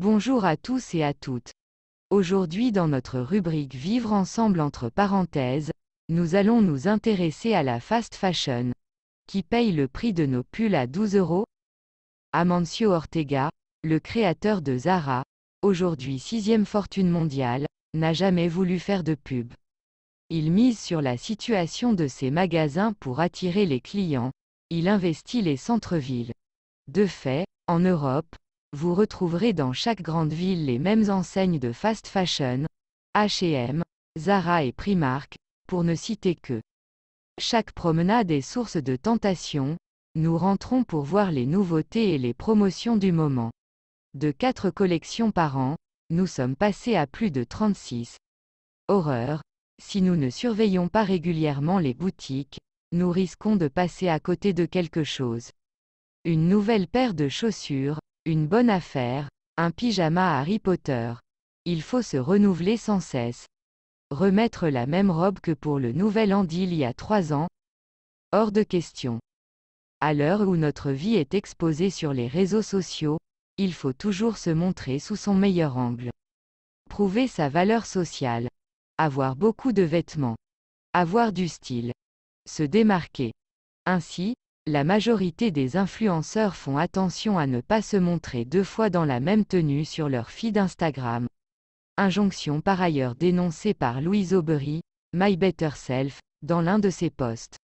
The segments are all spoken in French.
Bonjour à tous et à toutes. Aujourd'hui dans notre rubrique Vivre ensemble entre parenthèses, nous allons nous intéresser à la fast fashion, qui paye le prix de nos pulls à 12 euros. Amancio Ortega, le créateur de Zara, aujourd'hui sixième fortune mondiale, n'a jamais voulu faire de pub. Il mise sur la situation de ses magasins pour attirer les clients, il investit les centres-villes. De fait, en Europe, vous retrouverez dans chaque grande ville les mêmes enseignes de fast fashion, H&M, Zara et Primark, pour ne citer que. Chaque promenade est source de tentation, nous rentrons pour voir les nouveautés et les promotions du moment. De 4 collections par an, nous sommes passés à plus de 36. Horreur, si nous ne surveillons pas régulièrement les boutiques, nous risquons de passer à côté de quelque chose. Une nouvelle paire de chaussures, une bonne affaire, un pyjama Harry Potter. Il faut se renouveler sans cesse. Remettre la même robe que pour le nouvel an d'il y a trois ans Hors de question. À l'heure où notre vie est exposée sur les réseaux sociaux, il faut toujours se montrer sous son meilleur angle. Prouver sa valeur sociale. Avoir beaucoup de vêtements. Avoir du style. Se démarquer. Ainsi, la majorité des influenceurs font attention à ne pas se montrer deux fois dans la même tenue sur leur feed Instagram. Injonction par ailleurs dénoncée par Louise Aubery, My Better Self, dans l'un de ses posts.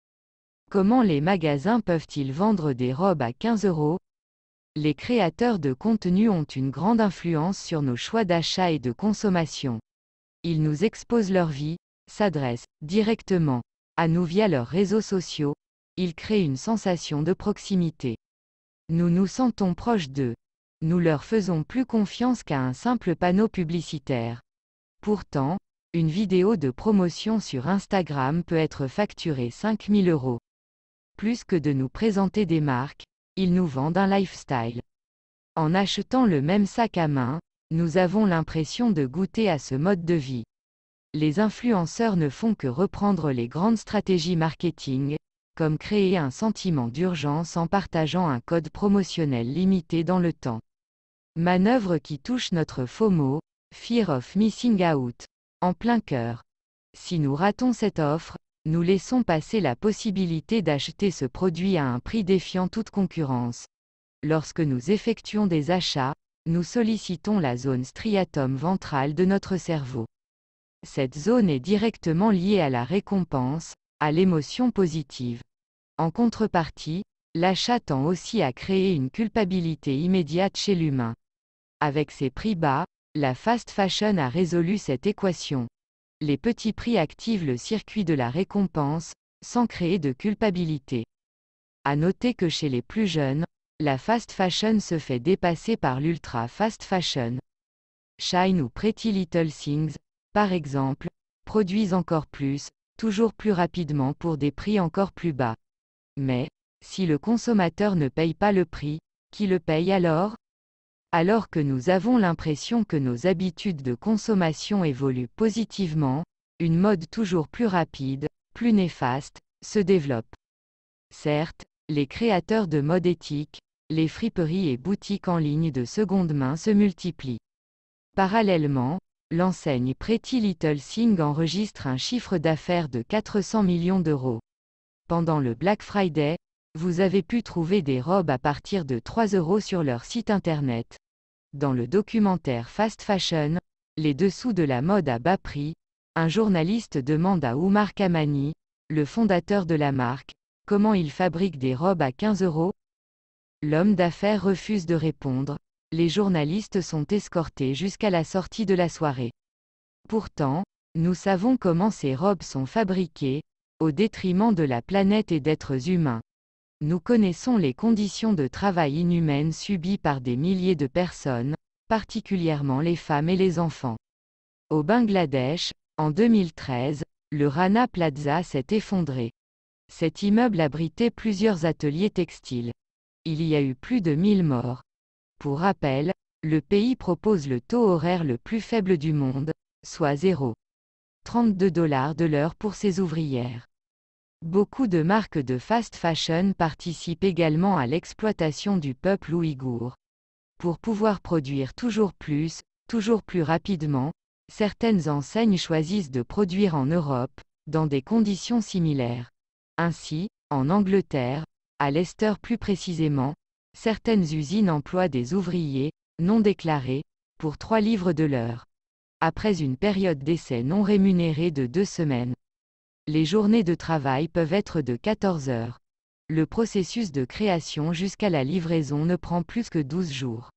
Comment les magasins peuvent-ils vendre des robes à 15 euros Les créateurs de contenu ont une grande influence sur nos choix d'achat et de consommation. Ils nous exposent leur vie, s'adressent directement à nous via leurs réseaux sociaux, ils crée une sensation de proximité. Nous nous sentons proches d'eux. Nous leur faisons plus confiance qu'à un simple panneau publicitaire. Pourtant, une vidéo de promotion sur Instagram peut être facturée 5000 euros. Plus que de nous présenter des marques, ils nous vendent un lifestyle. En achetant le même sac à main, nous avons l'impression de goûter à ce mode de vie. Les influenceurs ne font que reprendre les grandes stratégies marketing, comme créer un sentiment d'urgence en partageant un code promotionnel limité dans le temps. Manœuvre qui touche notre FOMO, Fear of Missing Out, en plein cœur. Si nous ratons cette offre, nous laissons passer la possibilité d'acheter ce produit à un prix défiant toute concurrence. Lorsque nous effectuons des achats, nous sollicitons la zone striatum ventrale de notre cerveau. Cette zone est directement liée à la récompense, à l'émotion positive. En contrepartie, l'achat tend aussi à créer une culpabilité immédiate chez l'humain. Avec ses prix bas, la fast fashion a résolu cette équation. Les petits prix activent le circuit de la récompense, sans créer de culpabilité. À noter que chez les plus jeunes, la fast fashion se fait dépasser par l'ultra fast fashion. Shine ou Pretty Little Things, par exemple, produisent encore plus, toujours plus rapidement pour des prix encore plus bas. Mais, si le consommateur ne paye pas le prix, qui le paye alors Alors que nous avons l'impression que nos habitudes de consommation évoluent positivement, une mode toujours plus rapide, plus néfaste, se développe. Certes, les créateurs de mode éthique, les friperies et boutiques en ligne de seconde main se multiplient. Parallèlement, l'enseigne Pretty Little Thing enregistre un chiffre d'affaires de 400 millions d'euros. Pendant le Black Friday, vous avez pu trouver des robes à partir de 3 euros sur leur site internet. Dans le documentaire Fast Fashion, Les dessous de la mode à bas prix, un journaliste demande à Oumar Kamani, le fondateur de la marque, comment il fabrique des robes à 15 euros L'homme d'affaires refuse de répondre, les journalistes sont escortés jusqu'à la sortie de la soirée. Pourtant, nous savons comment ces robes sont fabriquées, au détriment de la planète et d'êtres humains. Nous connaissons les conditions de travail inhumaines subies par des milliers de personnes, particulièrement les femmes et les enfants. Au Bangladesh, en 2013, le Rana Plaza s'est effondré. Cet immeuble abritait plusieurs ateliers textiles. Il y a eu plus de 1000 morts. Pour rappel, le pays propose le taux horaire le plus faible du monde, soit 0,32 dollars de l'heure pour ses ouvrières. Beaucoup de marques de fast fashion participent également à l'exploitation du peuple ouïghour. Pour pouvoir produire toujours plus, toujours plus rapidement, certaines enseignes choisissent de produire en Europe, dans des conditions similaires. Ainsi, en Angleterre, à Leicester plus précisément, certaines usines emploient des ouvriers, non déclarés, pour 3 livres de l'heure. Après une période d'essai non rémunérée de 2 semaines, les journées de travail peuvent être de 14 heures. Le processus de création jusqu'à la livraison ne prend plus que 12 jours.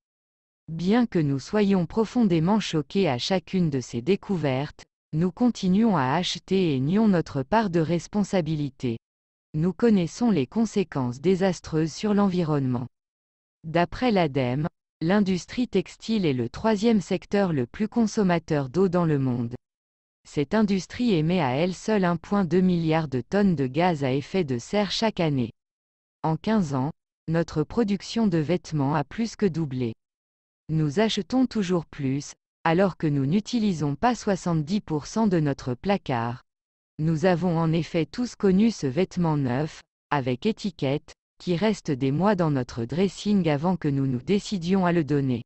Bien que nous soyons profondément choqués à chacune de ces découvertes, nous continuons à acheter et nions notre part de responsabilité. Nous connaissons les conséquences désastreuses sur l'environnement. D'après l'ADEME, l'industrie textile est le troisième secteur le plus consommateur d'eau dans le monde. Cette industrie émet à elle seule 1,2 milliard de tonnes de gaz à effet de serre chaque année. En 15 ans, notre production de vêtements a plus que doublé. Nous achetons toujours plus, alors que nous n'utilisons pas 70% de notre placard. Nous avons en effet tous connu ce vêtement neuf, avec étiquette, qui reste des mois dans notre dressing avant que nous nous décidions à le donner.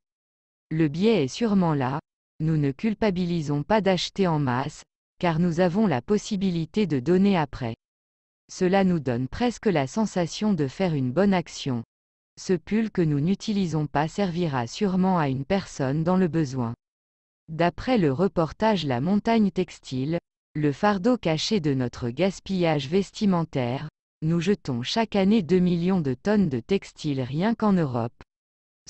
Le biais est sûrement là, nous ne culpabilisons pas d'acheter en masse, car nous avons la possibilité de donner après. Cela nous donne presque la sensation de faire une bonne action. Ce pull que nous n'utilisons pas servira sûrement à une personne dans le besoin. D'après le reportage La montagne textile, le fardeau caché de notre gaspillage vestimentaire, nous jetons chaque année 2 millions de tonnes de textiles rien qu'en Europe.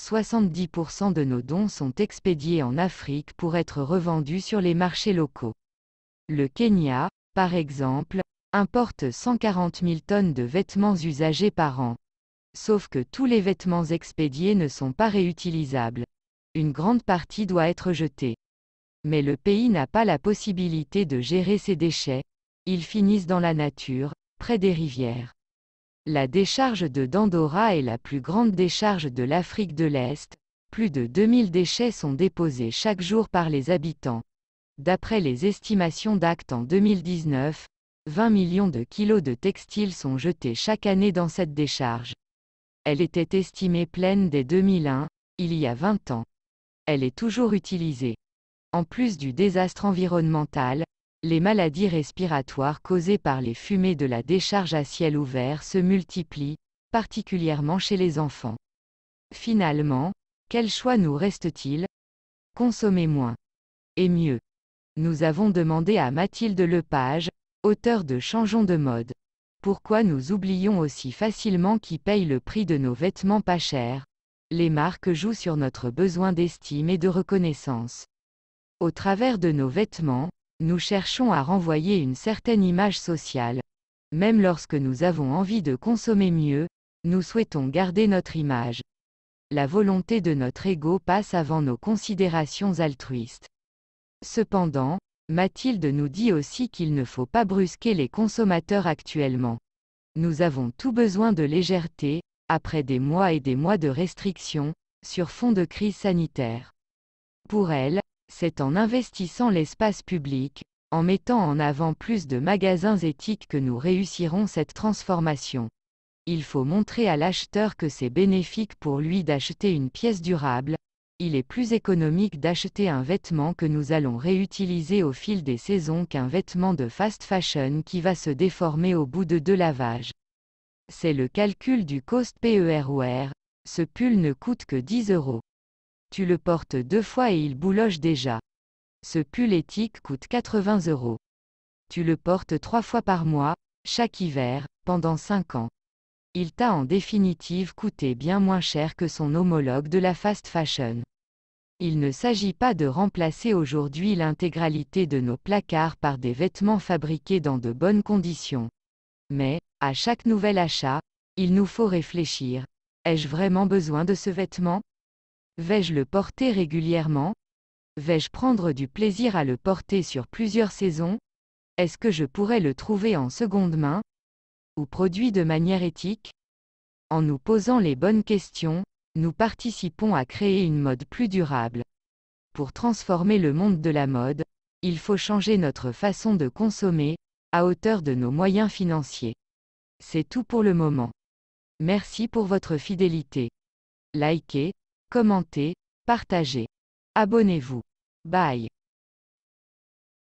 70% de nos dons sont expédiés en Afrique pour être revendus sur les marchés locaux. Le Kenya, par exemple, importe 140 000 tonnes de vêtements usagés par an. Sauf que tous les vêtements expédiés ne sont pas réutilisables. Une grande partie doit être jetée. Mais le pays n'a pas la possibilité de gérer ses déchets, ils finissent dans la nature, près des rivières. La décharge de Dandora est la plus grande décharge de l'Afrique de l'Est, plus de 2000 déchets sont déposés chaque jour par les habitants. D'après les estimations d'Actes en 2019, 20 millions de kilos de textiles sont jetés chaque année dans cette décharge. Elle était estimée pleine dès 2001, il y a 20 ans. Elle est toujours utilisée. En plus du désastre environnemental, les maladies respiratoires causées par les fumées de la décharge à ciel ouvert se multiplient, particulièrement chez les enfants. Finalement, quel choix nous reste-t-il Consommer moins. Et mieux. Nous avons demandé à Mathilde Lepage, auteur de Changeons de mode. Pourquoi nous oublions aussi facilement qui paye le prix de nos vêtements pas chers Les marques jouent sur notre besoin d'estime et de reconnaissance. Au travers de nos vêtements, nous cherchons à renvoyer une certaine image sociale. Même lorsque nous avons envie de consommer mieux, nous souhaitons garder notre image. La volonté de notre ego passe avant nos considérations altruistes. Cependant, Mathilde nous dit aussi qu'il ne faut pas brusquer les consommateurs actuellement. Nous avons tout besoin de légèreté, après des mois et des mois de restrictions, sur fond de crise sanitaire. Pour elle, c'est en investissant l'espace public, en mettant en avant plus de magasins éthiques que nous réussirons cette transformation. Il faut montrer à l'acheteur que c'est bénéfique pour lui d'acheter une pièce durable, il est plus économique d'acheter un vêtement que nous allons réutiliser au fil des saisons qu'un vêtement de fast fashion qui va se déformer au bout de deux lavages. C'est le calcul du cost PEROR, ce pull ne coûte que 10 euros. Tu le portes deux fois et il bouloche déjà. Ce pull éthique coûte 80 euros. Tu le portes trois fois par mois, chaque hiver, pendant cinq ans. Il t'a en définitive coûté bien moins cher que son homologue de la fast fashion. Il ne s'agit pas de remplacer aujourd'hui l'intégralité de nos placards par des vêtements fabriqués dans de bonnes conditions. Mais, à chaque nouvel achat, il nous faut réfléchir. Ai-je vraiment besoin de ce vêtement Vais-je le porter régulièrement Vais-je prendre du plaisir à le porter sur plusieurs saisons Est-ce que je pourrais le trouver en seconde main Ou produit de manière éthique En nous posant les bonnes questions, nous participons à créer une mode plus durable. Pour transformer le monde de la mode, il faut changer notre façon de consommer, à hauteur de nos moyens financiers. C'est tout pour le moment. Merci pour votre fidélité. Likez, commentez, partagez. Abonnez-vous. Bye.